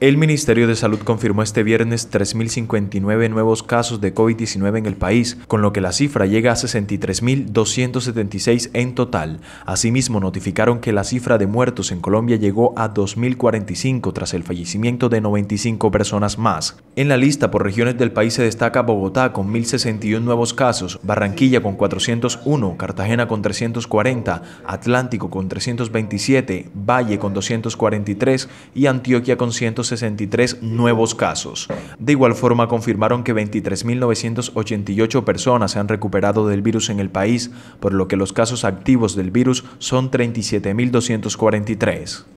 El Ministerio de Salud confirmó este viernes 3.059 nuevos casos de COVID-19 en el país, con lo que la cifra llega a 63.276 en total. Asimismo, notificaron que la cifra de muertos en Colombia llegó a 2.045 tras el fallecimiento de 95 personas más. En la lista por regiones del país se destaca Bogotá con 1.061 nuevos casos, Barranquilla con 401, Cartagena con 340, Atlántico con 327, Valle con 243 y Antioquia con 160. 63 nuevos casos. De igual forma, confirmaron que 23.988 personas se han recuperado del virus en el país, por lo que los casos activos del virus son 37.243.